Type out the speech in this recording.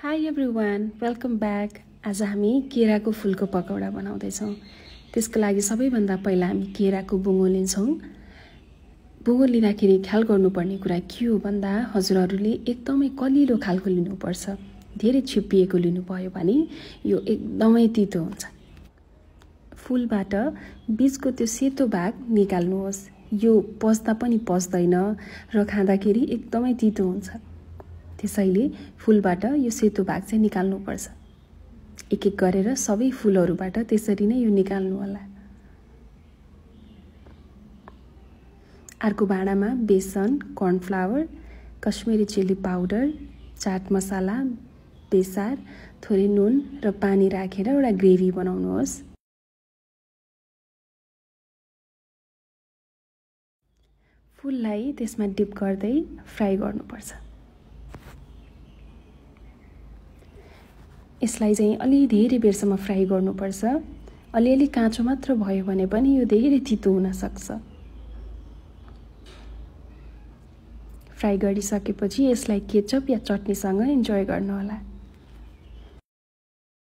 high everyone welcome back आज हामी केराको फुलको पकौडा बनाउँदैछौँ त्यसको लागि सबैभन्दा पहिला हामी केराको बुङ्गो लिन्छौँ बुङ्गो लिँदाखेरि ख्याल गर्नुपर्ने कुरा के हो भन्दा हजुरहरूले एकदमै कलिलो खालको लिनुपर्छ धेरै छिप्पिएको लिनुभयो भने यो एकदमै तितो हुन्छ फुलबाट बिचको त्यो सेतो भाग निकाल्नुहोस् यो पस्दा पनि पस्दैन र खाँदाखेरि एकदमै तितो हुन्छ त्यसैले फुलबाट यो सेतो भाग चाहिँ निकाल्नुपर्छ एक एक गरेर सबै फुलहरूबाट त्यसरी नै यो निकाल्नु होला अर्को भाँडामा बेसन cornflour Kashmiri chilli powder chaat masala बेसार थोरै नुन र पानी राखेर एउटा ग्रेभी बनाउनुहोस् फुललाई त्यसमा डिप गर्दै फ्राई गर्नुपर्छ यसलाई चाहिँ अलि धेरै बेरसम्म फ्राई गर्नुपर्छ अलिअलि काँचो मात्र भयो भने पनि यो धेरै तितो हुनसक्छ फ्राई गरिसकेपछि यसलाई केचप या चटनीसँग इन्जोय गर्नुहोला